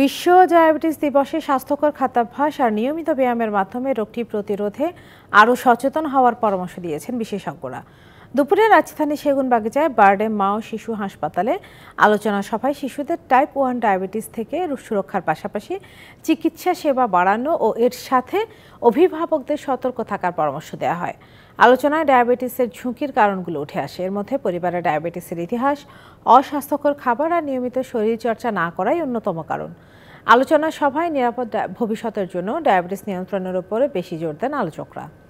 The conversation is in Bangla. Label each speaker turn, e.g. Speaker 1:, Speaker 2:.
Speaker 1: বিশ্ব ডায়াবেটিস দিবসে স্বাস্থ্যকর খাদ্যাভ্যাস আর নিয়মিত ব্যায়ামের মাধ্যমে রোগটি প্রতিরোধে আরও সচেতন হওয়ার পরামর্শ দিয়েছেন বিশেষজ্ঞরা দুপুরে রাজধানী সেগুনবাগিচায় বার্ডে মা ও শিশু হাসপাতালে আলোচনা সভায় শিশুদের টাইপ ওয়ান ডায়াবেটিস থেকে সুরক্ষার পাশাপাশি চিকিৎসা সেবা বাড়ানো ও এর সাথে অভিভাবকদের সতর্ক থাকার পরামর্শ দেওয়া হয় আলোচনায় ডায়াবেটিসের ঝুঁকির কারণগুলো উঠে আসে এর মধ্যে পরিবারের ডায়াবেটিসের ইতিহাস অস্বাস্থ্যকর খাবার আর নিয়মিত শরীরচর্চা না করাই অন্যতম কারণ আলোচনা সভায় নিরাপদ ভবিষ্যতের জন্য ডায়াবেটিস নিয়ন্ত্রণের উপরে বেশি জোর দেন আলোচকরা